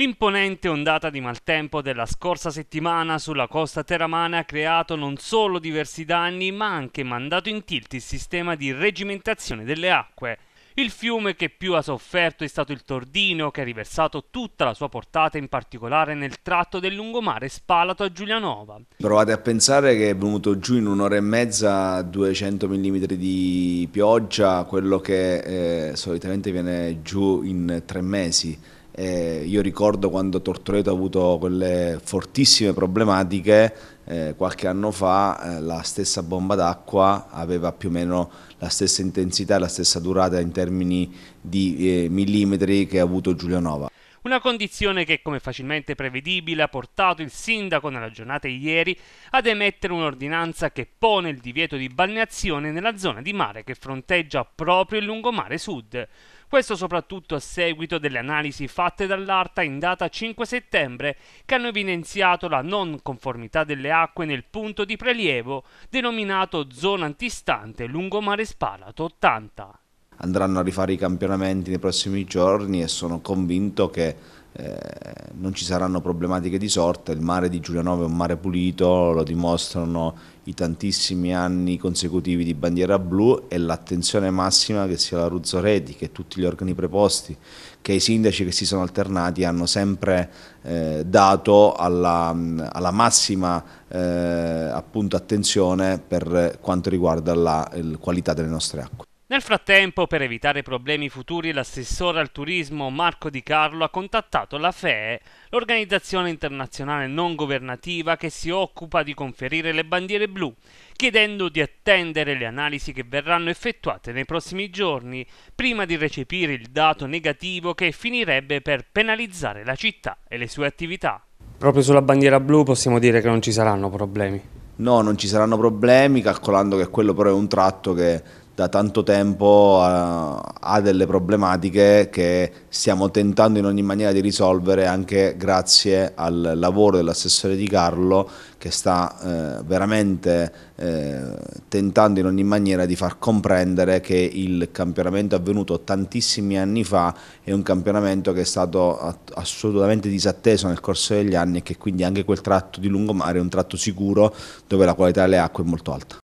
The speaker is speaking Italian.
L'imponente ondata di maltempo della scorsa settimana sulla costa teramana ha creato non solo diversi danni, ma anche mandato in tilt il sistema di regimentazione delle acque. Il fiume che più ha sofferto è stato il Tordino, che ha riversato tutta la sua portata, in particolare nel tratto del lungomare Spalato a Giulianova. Provate a pensare che è venuto giù in un'ora e mezza 200 mm di pioggia, quello che eh, solitamente viene giù in tre mesi eh, io ricordo quando Tortoreto ha avuto quelle fortissime problematiche, eh, qualche anno fa eh, la stessa bomba d'acqua aveva più o meno la stessa intensità e la stessa durata in termini di eh, millimetri che ha avuto Giulianova una condizione che, come facilmente prevedibile, ha portato il sindaco nella giornata di ieri ad emettere un'ordinanza che pone il divieto di balneazione nella zona di mare che fronteggia proprio il lungomare sud. Questo soprattutto a seguito delle analisi fatte dall'ARTA in data 5 settembre che hanno evidenziato la non conformità delle acque nel punto di prelievo denominato zona antistante lungomare Spalato 80 andranno a rifare i campionamenti nei prossimi giorni e sono convinto che eh, non ci saranno problematiche di sorta, il mare di Giulianova è un mare pulito, lo dimostrano i tantissimi anni consecutivi di bandiera blu e l'attenzione massima che sia la Ruzzo Ruzzoreti, che tutti gli organi preposti, che i sindaci che si sono alternati hanno sempre eh, dato alla, alla massima eh, appunto, attenzione per quanto riguarda la qualità delle nostre acque. Nel frattempo, per evitare problemi futuri, l'assessore al turismo Marco Di Carlo ha contattato la FEE, l'organizzazione internazionale non governativa che si occupa di conferire le bandiere blu, chiedendo di attendere le analisi che verranno effettuate nei prossimi giorni, prima di recepire il dato negativo che finirebbe per penalizzare la città e le sue attività. Proprio sulla bandiera blu possiamo dire che non ci saranno problemi. No, non ci saranno problemi, calcolando che quello però è un tratto che da tanto tempo uh, ha delle problematiche che stiamo tentando in ogni maniera di risolvere anche grazie al lavoro dell'assessore Di Carlo che sta eh, veramente eh, tentando in ogni maniera di far comprendere che il campionamento avvenuto tantissimi anni fa è un campionamento che è stato assolutamente disatteso nel corso degli anni e che quindi anche quel tratto di lungomare è un tratto sicuro dove la qualità delle acque è molto alta.